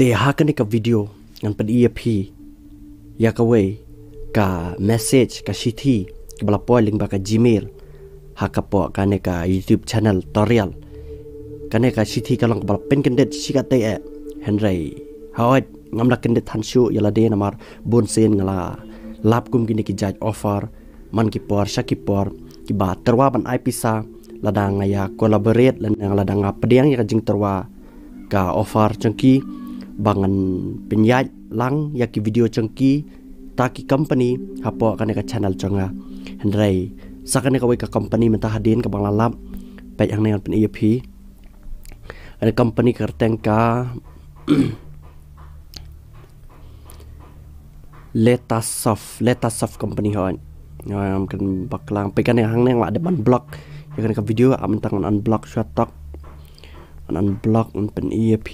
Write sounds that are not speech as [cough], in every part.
တေဟာကနေကဗီဒီယိုနံပတ် EP ရကဝေကမက်ဆေ့ချ်ကရှိတီဘလပေါ်လင့်ဘက Gmail ဟာကပေါ်ကနေက YouTube channel tutorial ကနေကရှိတီကလောင်ဘလပင်ကန်ဒက်ရှိကတေအဟန်ရိဟောတ်ငမ်လကန်ဒက်သန်ရှူယလာဒေနမာဘွန်ဆေန်ငလာလပ်ကုမ်ကင်းကိဂျတ်အော်ဖာမန်ကိပေါ်ရှာကိပေါ်ကိဘာတရဝဘန် IP စာလဒါငါယာကိုလာဘိုရိတ်လန်ငါလဒါငါပဒိယံရကဂျင်းတရဝကအော်ဖာချန်ကီ bangan penyiat lang yaki video cengki taki company hapo akan ka channel conga hendrai sakan ka wai ka company mentah hadin ka banglalap pai yang nengan pen EP ada company kerteng ka [clears throat] Leta Soft, Leta Soft company hon. Ngam kan baklang pai kan hang nang ada ban block. Ya kan ka video am tang unblock shot tok. Unblock pen EP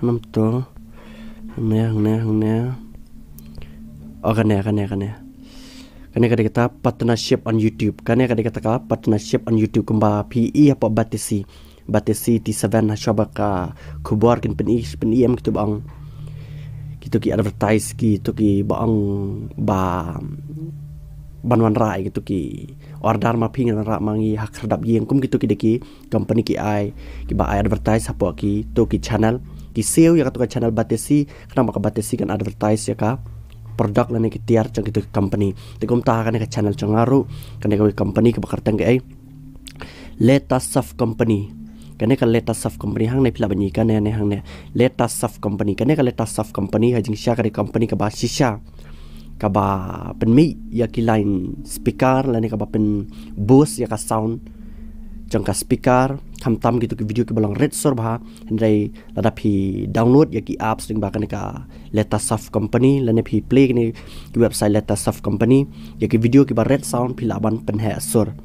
nam tu. Hôm nay, hôm nay, hôm nay. Oh, kan ya, kan ya, kan ya. Kan ya, kan kita partnership on YouTube. Kan ya, kan kita partnership on YouTube. Kumba PE apa batasi. Batasi di seven na coba ka kubor kan pen ish e, pen iem kita bang. Kita ki advertise ki, kita ki bang ba banwan rai kita ki order ma ping ra mangi hak sedap yeng kum kita ki deki company ki ai ki ba advertise apa ki to ki channel di sale yang katakan channel batesi, kena maka batesi kan advertise ya ka produk lain ke tiar cang itu company di kom tahakan ke channel cang aru kena ke company ke bakar tangga ai let us company kena ke let us company hang nai pila bani kan nai hang nai let us company kena ke let us serve company hajing sia ke company ke ba sisa ka ba penmi ya ki line speaker lain ka ba pen bus ya ka sound jangka speaker kam tam gitu ke video ke belong red sor bha hendai lada phi download ya ki apps ding bakane ka leta soft company lane phi play ni ki website leta soft company ya ki video ki ba red sound phi laban pen ha sor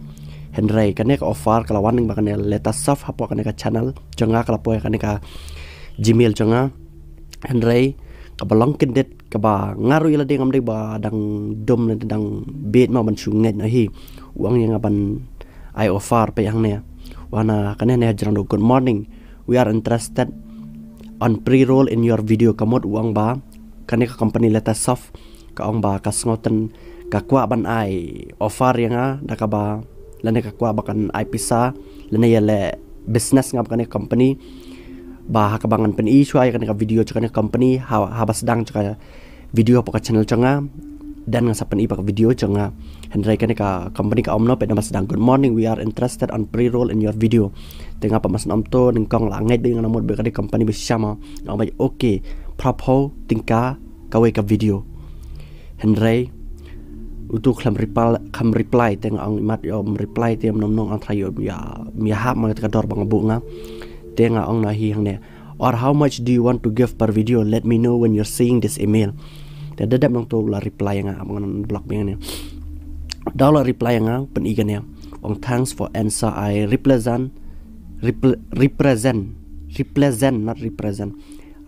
hendai kane ka offer kala wan ding bakane leta soft hapo kane ka channel jenga kala poe kane ka gmail jenga hendai ka belong kindet ka ba ngaru ila ding am ba dang dom le dang beat ma ban chu ngai na hi uang yang aban ay ofar pa yang niya. Wana kanya niya jiran good morning. We are interested on pre-roll in your video kamot uang ba kanya ka company leta soft ka uang ba ka sngoten ka kuwa ban ay ofar yang nga nakaba lani ka kuwa bakan ay pisa lani yale business nga kanya company ba hakabangan pen issue ay kanya ka video chaka kanya company ha habas dang chaka video pa ka channel chaka dan ngasah pen ipak video cenga hendrai kene ka company ka omno pen masdang good morning we are interested on pre roll in your video tengah apa masan omto ning kong langet dengan nomor be kade company be sama ngam baik okey propo tingka ka we ka video hendrai utu klam reply kam ya, reply teng ang imat yo reply tem nom nom ang trayo ya mi ha ma ka dor bang bunga teng ang na hi hang ne or how much do you want to give per video let me know when you're seeing this email dia dadap mong tu la reply yang, among ah, nan block bing ni. Daw la reply yang ah, pen igan ni. Ong ah. thanks for answer I represent represent represent not represent.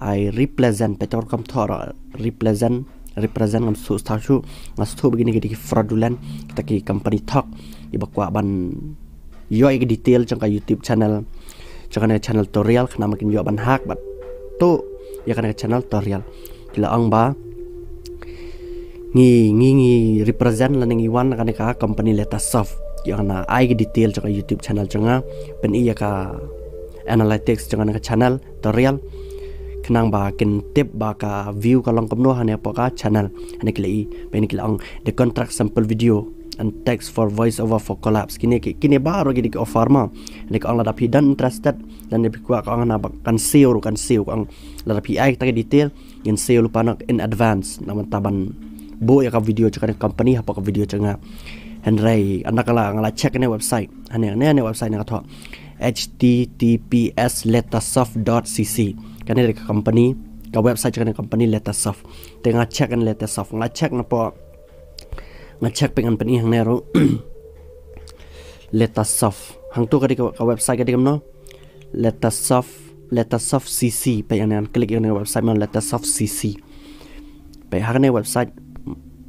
I represent petor kam thara represent represent ngam su sta shu ngam su begini gidi fraudulent kita ki company talk ibakwa ban yo ik detail jangka youtube channel jangka na channel tutorial Kenapa makin yo ban hak bat to ya kana channel tutorial kila ang ba ngi ngi ngi represent la ngi wan kan ka company leta soft yang na ai detail jaka youtube channel jenga pen iya ka analytics jenga ka channel tutorial kenang ba kin tip ba ka view ka long kemno hanya apa ka channel ane kli pen kli ang the contract sample video and text for voice over for collapse kini kini baru gini ke offer ma ane ka ang la dapi dan interested dan lebih kuat ka ang na kan seal kan seal ang la dapi ai ta detail yang seal lupa nak in advance naman taban bo ya kan video cakap company apa kan video cakap Henry anda kala ngala check ni website ane ane ane website ni kata https letasoft.cc kan ni dekat company ke website cakap company letasoft tengah check kan letasoft ngala check napa ngala check pengen company hang ni ro letasoft hang tu kadi ke website kadi kamno letasoft letasoft cc pe yang klik yang website mana letasoft cc pe hang ni website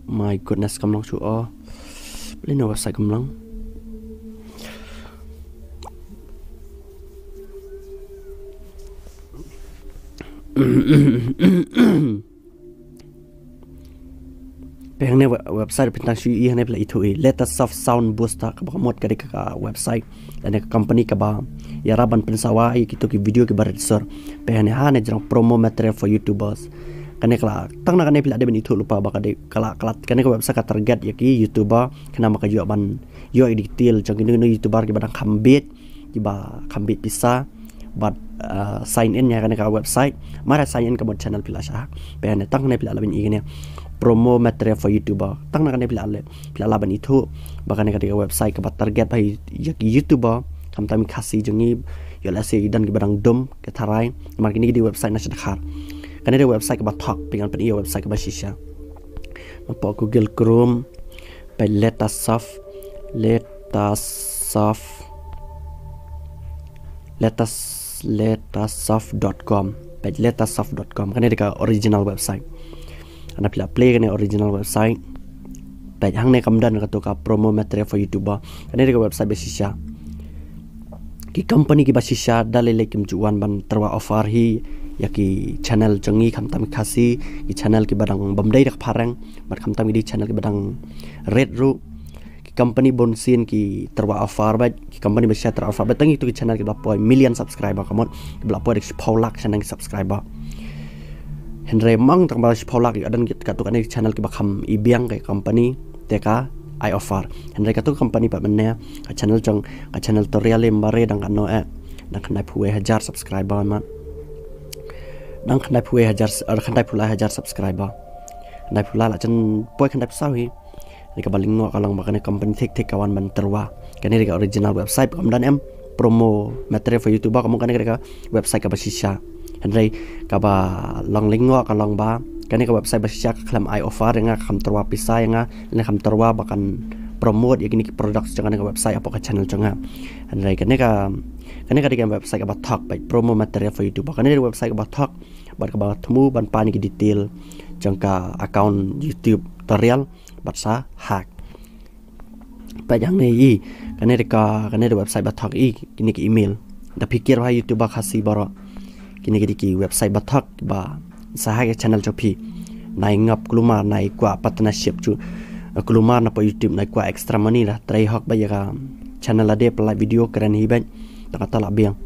My goodness, come long to oh, all. Boleh nak wasai come long. Pehang ni website pentang syu ihan ni pula itu eh. Let us soft sound booster ke bawah mod kari kaka website. Dan ke company ke bawah. Ya raban pensawai kita ke video ke barat sur. Pehang ni ha ni jerang promo material for youtubers kene kala tang na kene pila de benitu lupa ba kade kala kala kene ko bisa ka target ya ki youtuber kena maka juga ban yo detail jang ini no youtuber ki badang kambit ki ba kambit bisa but uh, sign in ya kene ka website mara sign in ka mo channel pila sa pe ne tang ne pila la ben igne promo material for youtuber tang na kene pila le pila la ban itu ba kene kade website ka ba target ba ya ki youtuber kam tam kasi jungi yo ya, la se idan ki badang dom ke tharai mar kini di website na chat khar Kan ada website kebah talk Pengen pergi website kebah shisha Nampak google chrome Pai let us surf Let us surf Let us Let us surf dot com Pai let us surf dot com Kan ada original website Anda pilih play kan original website Pai hang ni kemudian Kata ka promo material for youtuber Kan ada website bahasa shisha Ki company ki bahasa shisha Dah lelekim juan Ban terwa offer hi yaki channel jengi khamtam kasi ki channel ki badang bamdai rak parang mat khamtam di channel ki badang red ru ki company bon sin ki terwa afar ba ki company ba syatra afar ba tangi tu ki channel ki blapo million subscriber kamot ki blapo dik pau lak channel ki subscriber Henry mang tak malas pau lak adan kita katuk ani channel ki bakam ibiang ke company teka I offer Henry katuk company ba menne ka channel jong ka channel tutorial embare dang kan no eh nak kena puwe hajar subscriber mat ma nang khandai phu hajar ar khandai phu la hajar subscriber khandai phu la la chen poi khandai phu sawi ni ka baling no kalang ba kane company thik thik kawan man terwa kane ri original website kam dan em promo material for youtuber kam kane ri ka website ka ba sisha hendrai ka ba long link no kalang ba kane ka website ba sisha ka klam i offer nga kam terwa pisa nga ni kam terwa ba kan promote yakni produk jangan ka website apa ka channel jangan hendrai kane ka karena kadang-kadang website about talk baik promo material for YouTube karena dari website about talk buat kabar temu ban panik detail jangka account YouTube tutorial buat sa hack baik yang ini i karena dari karena dari website about talk i kini ke email dah pikir bahaya YouTube kasih baru kini kini ke website about talk ba sa hack channel jopi naik ngap keluar naik kuat partnership tu eh, keluar na po YouTube naik kuat extra money lah try hack bayar channel ada pelak video keren hebat tengah tala biang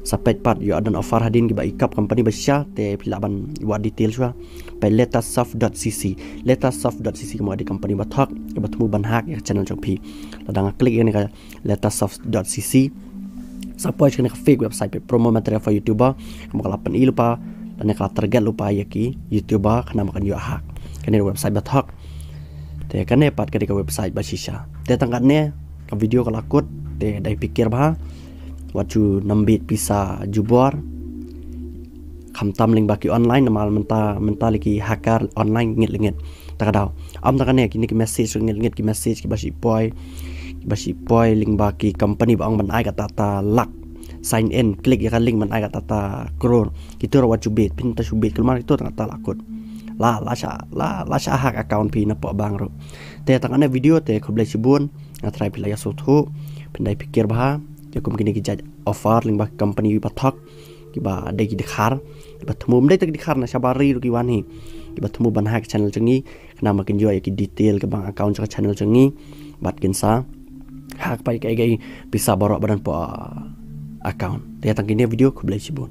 sampai part you ada no far hadin giba ikap company besha te pilaban you are details wa pai letasoft.cc letasoft.cc kamu ada company ba thak ba thumu ban hak ya channel jong phi ladang klik ini ka letasoft.cc support kena fake website promo material for youtuber kamu kalapan i lupa dan kala target lupa ya ki youtuber kena makan you hak kena website ba thak te kena part ketika website ba sisha te tangkat ne ka video kalakut te dai pikir bah ว่าจูนำบิดพิซาจูบอร์คำตำลิงบากีออนไลน์นมามันตามันตาลิกีฮักการออนไลน์เงียดเงียดตะกะดาวอําตะกะเนกินกิเมสเซจเงียดเงียดกิเมสเซจกิบาชิปอยกิบาชิปอยลิงบากีคอมพานีบังมันไอกะตาตาลักไซน์อินคลิกยะลิงมันไอกะตาตาโครกิตัวว่าจูบิดพินตาจูบิดกลมาริตัวตะตาลักกลาลาชาลาลาชาหักอคาวน์พีนะปอบังรุแต่ตะกะเนวิดีโอเตคบเลชิบุนอะทรายพิลายสุทุพินไดพิกิร์บาจะกุมกินกิจจัดออฟเฟอร์ลิงบักคอมพานีวิปทักกิบาได้กิดขาร์กิบาทมุมได้ตักดิขาร์นะชาบารีรุกิวานีกิบาทมุมบันหักชันเนลจังงี้ขนาดมากินย่อยกิดีเทลกับบางอักเอาท์จากชันเนลจังงี้บัดกินซาหากไปแก่ๆพิซซ่าบาร์ร็อกบันปออักเอาท์เดี๋ยวตั้งกินเนี่ยวิดีโอคุบเลยชิบุน